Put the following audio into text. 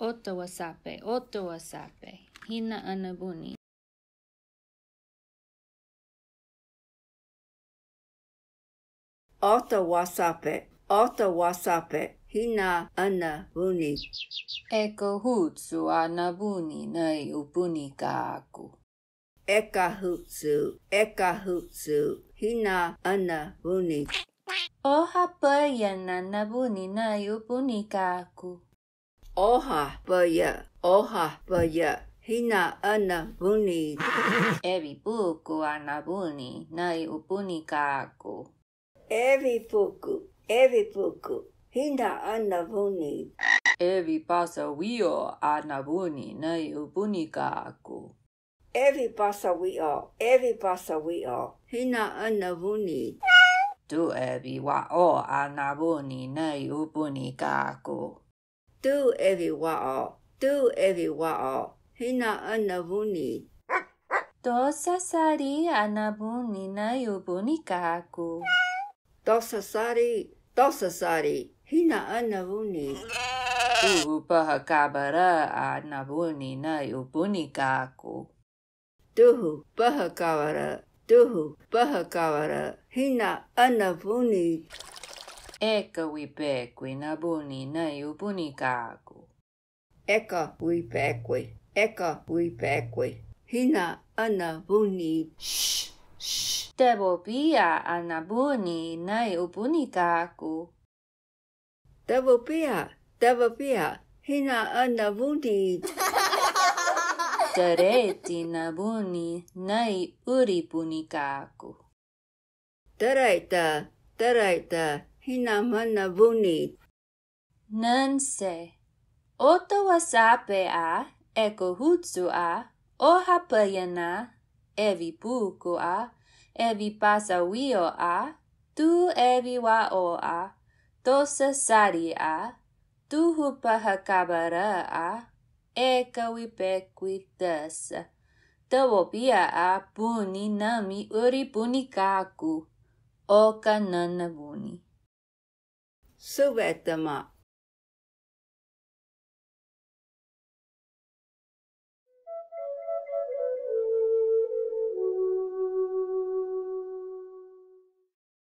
Otowasape, Otowasape, Hina Anabuni. Otowasape, Otowasape, Hina Anabuni. Eko hutsu anabuni nei upuni ka aku. Eka hutsu, eka hutsu, hina anabuni. Oha pa yan anabuni nei upuni ka aku. Oha Baya, Oha Baya. Hina ana buni. Evi puku ana buni, nai upuni kaku. Evi puku, evi puku. Hina ana buni. Evi pasa wio ana buni, nai upuni kaku. Evi pasa wio, evi pasa wio. Hina ana buni. Tu evi wa o ana buni, nai upuni kaku tu evi wa'o, Do evi wa'o, hina anavuni. Tosasari anabuni na yubuni kaku. Tosasari, tosasari, hina anavuni. Upaha kabara anabuni na yubuni kaku. Tuhu paha kawara, tuhu paha kawara, hina anavuni. Eka wipeque nabuni kaku. Eka wipeque, eka wipeque. Hina anabuni. Shh, shh. Tevopia anabuni pia. Tevopia, pia. Hina anabuni. Tareti nabuni nai kaku. Taraita, taraita. hinaman na bunit. Nanse. Oto wasape a, eko hutsu a, o hapayana, evi puku a, evi pasa pasawio a, tu evi wa o a, tosa sari a, tu hupahakabara a, eka wipequitas. pia a puni nami uri puni kaku, oka nanabuni. 收不得嘛。